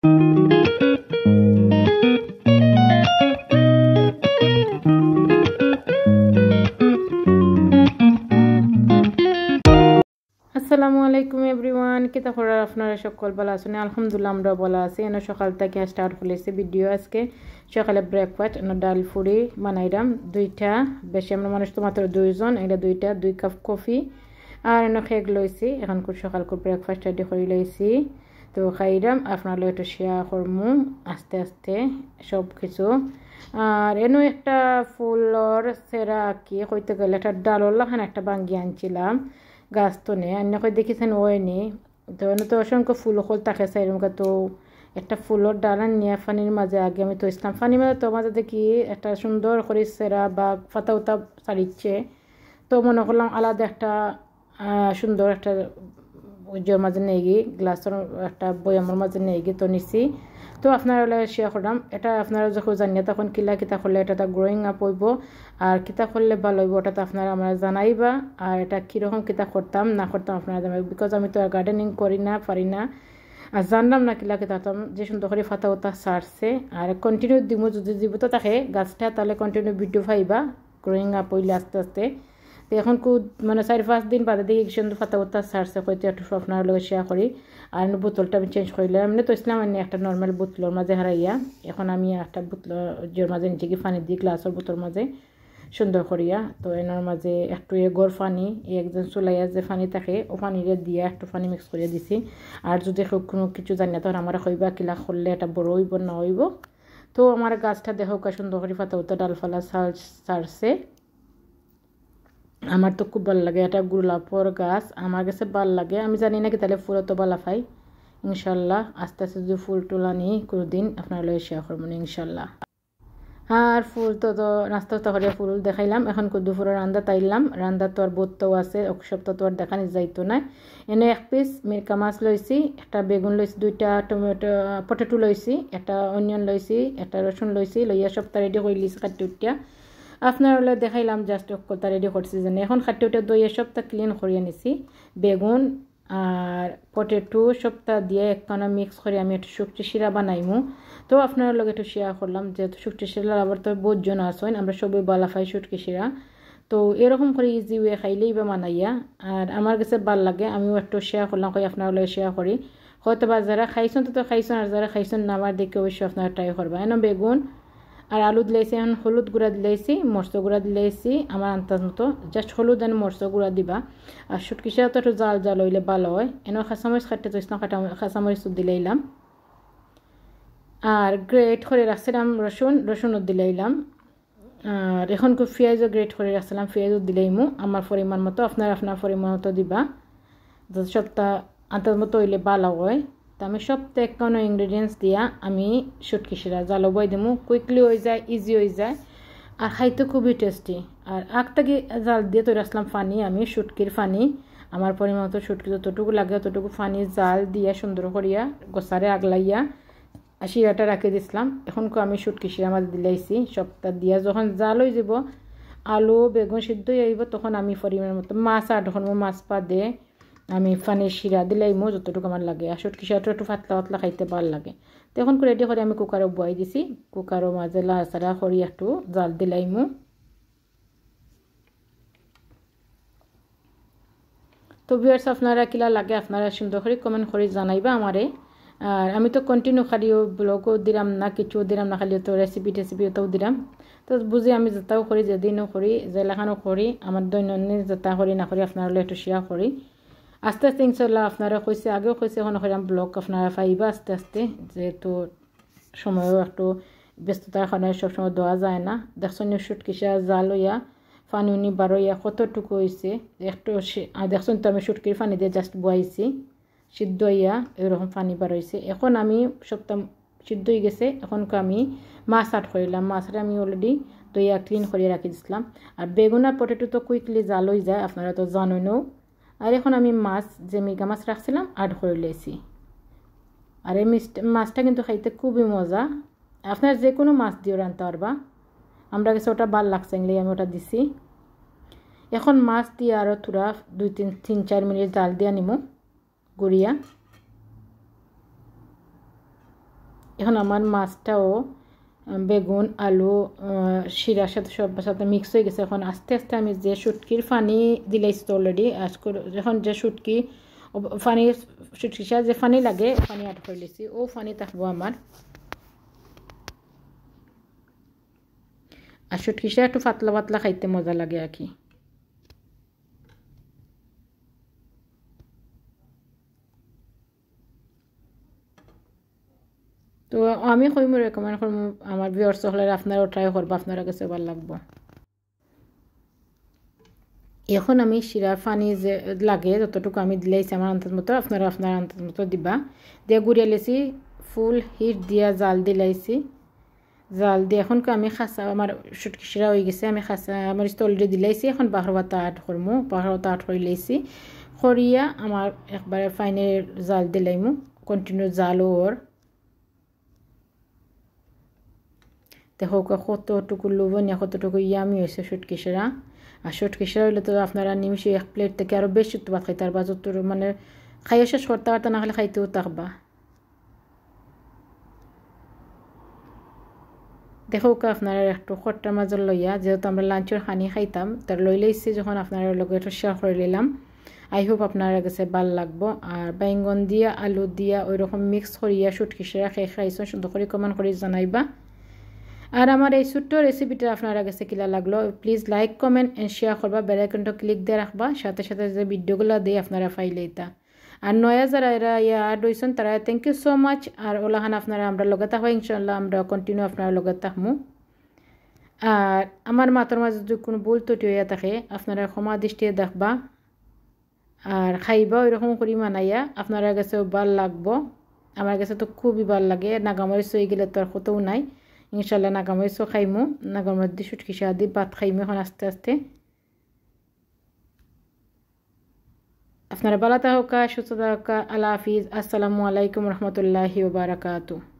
আসসালামু আলাইকুম এভরিওয়ান কিতা করার আপনারা সকল বলা আছেন আলহামদুলিল্লাহ আমরা বলা আছি এনে সকাল থেকে স্টার্ট করেছি ভিডিও আজকে সকালে ব্রেকফাস্ট এনে ডাল ফুরি বানাইলাম দুইটা বেশি আমরা মানুষ তো মাত্র দুইজন এটা দুইটা দুই কাপ কফি আর এনে খেক লইছি সকাল খুব ব্রেকফাস্ট রেডি করে লইছি তো খাইরাম আপনার একটু শেয়ার করমু আস্তে আস্তে সব কিছু আর এনো একটা ফুলর সেরা আঁকি হইতে গেলে একটা লাখান একটা বাঙ্গি আনছিলাম গাছ তো নেই অন্য দেখেছেন দেখিছেন নেই তো এনে তো অসংখ্য ফুল হল তাকে সাইরম তো একটা ফুলর ডালান নিয়ে ফানির মাঝে আগে আমি তো ইসলাম ফানির মাঝে তো মাঝে দেখি একটা সুন্দর করে সেরা বা ফাতা উতা সারিচ্ছে তো মনে করলাম আলাদা একটা সুন্দর একটা জোর মাঝে নিয়ে গিয়ে গ্লাসের একটা বয়ামের মাঝে নিয়ে গিয়ে তো নিছি তো আপনারা শেয়ার করলাম এটা আপনারা যখন জানিয়ে তখন কিলা কিতা করলে এটা গ্রোয়িং আপ হইব আর কিতা করলে ভালো হইব ওটা তো আপনারা আমরা জানাইবা আর এটা কীরকম কিতা করতাম না করতাম আপনারা জানাই বিকজ আমি তো গার্ডেনিং করি না পারি না আর জানলাম না কিলা কিতা হতাম যে সুন্দর করে ফাতা ওতা সারছে আর কন্টিনিউ দিব যদি তো থাকে গাছটা তাহলে কন্টিনিউ ভিডিও পাইবা গ্রোয়িং আপ হইলে আস্তে আস্তে তো এখন কু মানে চারি পাঁচ দিন বাদে দিয়ে একজন ফাতা উত্তা সারছে হয়তো একটু আপনার শেয়ার করি আর বোতলটা আমি চেঞ্জ করিলাম এমনি তো ইসলাম এমনি একটা নর্মাল বোতলর মাঝে হারাইয়া এখন আমি একটা বোতল জোর মাঝে নিচে গিয়ে পানি দিই গ্লাসের বোতল মাঝে সুন্দর করিয়া তো এনার মাঝে একটু এগর পানি একজন চুলাইয়া যে পানি থাকে ও পানিরে দিয়া একটু পানি মিক্স করিয়া দিছি আর যদি কোনো কিছু জানি না তখন আমার হইবা কিলা করলে এটা বড় হইব না হইব তো আমার গাছটা দেহ সুন্দর করে ফাতা উত্তা ডালফালা সারছে আমার তো খুব ভালো লাগে এটা গোলাপর গাছ আমার কাছে ভালো লাগে আমি জানি না কি তাহলে ফুল তো ভালো পাই ইনশাল্লাহ আস্তে আস্তে যদি ফুল তোলা নিই কোনো দিন আপনার লোক শেয়ার করবো ইনশাল্লাহ আর ফুল তো তো নাস্তা তো করে ফুল দেখাইলাম এখন দুপুরে রান্দা তাইলাম রান্দা তো আর বোধ তো আছে এক সপ্তাহ তো আর দেখানি যাইতো না এনে এক পিস মিরকা মাছ লইছি একটা বেগুন লইছি দুইটা টমেটো পটেটো লইছি একটা অনিয়ন লইছি একটা রসুন লইছি লইয়া সপ্তাহ রেডি করে লিছি কাটি উঠিয়া আপনার হলে দেখাইলাম জাস্ট কলতা রেডি করছি যেন এখন খাটি দই সবটা ক্লিন করিয়ে নিছি বেগুন আর পটেটো সপ্তাহ দিয়ে একখানা মিক্স করে আমি একটু শুক্তি শিরা বানাইমু তো আপনার লগে একটু শেয়ার করলাম যেহেতু শুক্তি শিরা আবার তো জন আসেন আমরা সবাই বালা খাই শুটকি শিরা তো এরকম করে ইজি ওয়ে খাইলেই বা মানাইয়া আর আমার কাছে ভাল লাগে আমিও একটু শেয়ার করলাম কই আপনার লগে শেয়ার করি হয়তো বা যারা খাইছেন তো খাইছেন আর যারা খাইছেন না আমার দেখে অবশ্যই আপনারা ট্রাই করবা এন বেগুন আর আলু দিলেছি এখন হলুদ গুঁড়া দিলেছি মরচ গুঁড়া দিলেছি আমার আন্দাজ মতো জাস্ট হলুদ এন মরচ গুঁড়া দিবা আর সুটকিসা তো একটু জাল জাল হইলে ভালো হয় এনেও খাসামরিচ খাটতে চাইছ না খাসামরিচ দিলাইলাম আর গ্রেট করে রাখছিলাম রসুন রসুনও দিলাইলাম আর এখন খুব পেঁয়াজও গ্রেট করে রাখছিলাম পেঁয়াজও দিলাইমু আমার পরিমাণ মতো আপনার আপনার পরিমাণ মতো দিবা সপ্তাহ আন্দাজ মতো হইলে ভালো হয় তো আমি সব কোনো ইনগ্রিডিয়েন্টস দিয়া আমি সুটকি সিরা জালো বই দিমু কুইকলি হয়ে যায় ইজি হয়ে যায় আর খাইতে খুবই টেস্টি আর থেকে জাল দিয়ে তৈরি আসলাম ফানি আমি সুটকির ফানি আমার পরিমাণ মতো সুটকি যতটুকু লাগে ততটুকু পানি জাল দিয়া সুন্দর করিয়া গোসারে আগলাইয়া আর শিরাটা রাখি দিছিলাম এখনকে আমি সুটকি সিরা মাঝে দিলাইছি সপ্তাহ দিয়া যখন জাল হয়ে যাব আলু বেগুন সিদ্ধ আইব তখন আমি পরিমাণ মতো মাছ আর তখন মাছ পা দিয়ে আমি ফানির শিরা দিলাইমো যতটুকু আমার লাগে আর সটকি সাটু একটু ফাতলা ফাতলা খাইতে ভাল লাগে এখন রেডি করে আমি কুকারও বয়াই দিছি কুকারও মাঝে লাচারা করি একটু জাল মো তো ভিউয়ার্স আপনারা কিলা লাগে আপনারা সুন্দর করে কমেন্ট করে জানাইবা আমারে আর আমি তো কন্টিনিউ খালিও ব্লগও দিলাম না কিছুও দিলাম না খালি তো রেসিপি টেসিপি ওটাও দিলাম তো বুঝি আমি যেটাও করি যেদিনও করি জেলাখানও করি আমার দৈনন্দিন যেটা করি না করি আপনার একটু শেয়ার করি আস্তে আস্তে ইনশাল্লাহ আপনারা কইছে আগেও কইছে এখন হইরাম ব্লগ আপনারা পাইবা আস্তে আস্তে যেহেতু সময়ও একটু ব্যস্ততার কারণে সবসময় দেওয়া যায় না দেখছেন শুট কিসা জাল ইয়া পানি উনি ইয়া কতটুকু হয়েছে একটু দেখছেন তো আমি শুটকির পানি দিয়ে জাস্ট বয়াইছি সিদ্ধ হইয়া এরকম পানি হয়েছে এখন আমি সপ্তাহ সিদ্ধ হয়ে গেছে এখনকে আমি মাছ আট করিলাম মাছটা আমি অলরেডি দইয়া ক্লিন করে রাখি দিছিলাম আর বেগুনা পটেটো তো কুইকলি জাল হয়ে যায় আপনারা তো জানেনও আর এখন আমি মাছ যে মিগা মাছ রাখছিলাম আড করে লেছি আর এই মাছটা কিন্তু খাইতে খুবই মজা আপনার যে কোনো মাছ দিয়ে রাঁধতে পারবা আমরা গেছে ওটা ভাল লাগছে আমি ওটা দিছি এখন মাছ দিয়ে আরও তুরা দুই তিন তিন চার মিনিট জাল দিয়ে নিম গুড়িয়া এখন আমার মাছটাও বেগুন আলু শিরার সাথে সব সাথে মিক্স হয়ে গেছে এখন আস্তে আস্তে আমি যে সুটকির ফানি দিলাইছি তো অলরেডি যখন যে সুটকি ফানি সুটকি যে ফানি লাগে ফানি আট করে দিয়েছি ও ফানি থাকবো আমার আর সুটকি একটু পাতলা পাতলা খাইতে মজা লাগে আর কি তো আমি খুবই মই ৰেকমেণ্ড কৰোঁ আমাৰ বিয়ৰ হ'লে আপোনাৰ উঠাই ঘৰ আপোনাৰ আগে চেবাৰ লাগিব এইখন আমি চিৰা পানী যে লাগে যতটুক আমি দিলে আমাৰ আন্দাজ মতো আপোনাৰ আপোনাৰ আন্দাজ মতো দিবা দিয়া গুৰি আলিছি ফুল হিট দিয়া জাল দিলাইছি জাল দি এখনকৈ আমি খাচা আমাৰ চুটকি চিৰা হৈ গৈছে আমি খাচা আমাৰ ষ্টলৰে দিলাইছি এখন বাঁহৰ বাটা আৰ্ট কৰোঁ বাঁহৰ আৰ্ট কৰি লৈছি খৰিয়া আমাৰ একবাৰে ফাইনেৰ জাল দিলাই মোক কণ্টিনিউ জালৰ দেখা সত্তরটুকু লোভনীয় সত্তরটুকু ইয়ামি হয়েছে সুটকিসেরা আর সুটকিসেরা হইলে তো আপনারা নিমিশে এক প্লেট থেকে আরও বেশি উত্তপাত খাই তারপর যতটুর মানে খাই আসে সর্তা বার্তা না খেলে খাইতেও থাকবা দেখোক আপনারা একটু সর্তার মাজত লইয়া যেহেতু আমরা লাঞ্চের খানি খাইতাম তার লই লইছে যখন আপনার লগত শেয়ার করে নিলাম আই হোপ আপনারা কাছে ভাল লাগবো আর বেঙ্গন দিয়া আলু দিয়া ওইরকম মিক্স করিয়া সুটকিসেরা খেয়ে খাইছো সুন্দর করে কমান করে জানাইবা আর আমার এই ছোট্ট রেসিপিটা আপনারা কাছে কিলা লাগলো please like comment and share করবা বেলাইকনটা ক্লিক দিয়ে রাখবা সাথে সাথে যে ভিডিওগুলো দিয়ে আপনারা ফাইলে এটা আর নয়া যারা এরা ইয়া আর্ট হয়েছেন তারা থ্যাংক ইউ সো মাচ আর ওলাহান আপনারা আমরা লগাতা হয় ইনশাল্লাহ আমরা কন্টিনিউ আপনারা লগাতা হমু আর আমার মাথার মাঝে যদি কোনো ভুল ত্রুটি হইয়া থাকে আপনারা ক্ষমা দৃষ্টিয়ে দেখবা আর খাইবা ওইরকম করি মানাইয়া আপনারা কাছেও ভাল লাগবো আমার কাছে তো খুবই ভাল লাগে নাগামরিচ হয়ে গেলে তো আর কতও নাই ان شاء الله نغمو يسو خيمو نغمو دي شوت كي شادي بات خيمو هون استي استي افنا ربالا تهوكا شوت تهوكا الافيز السلام عليكم ورحمة الله وبركاته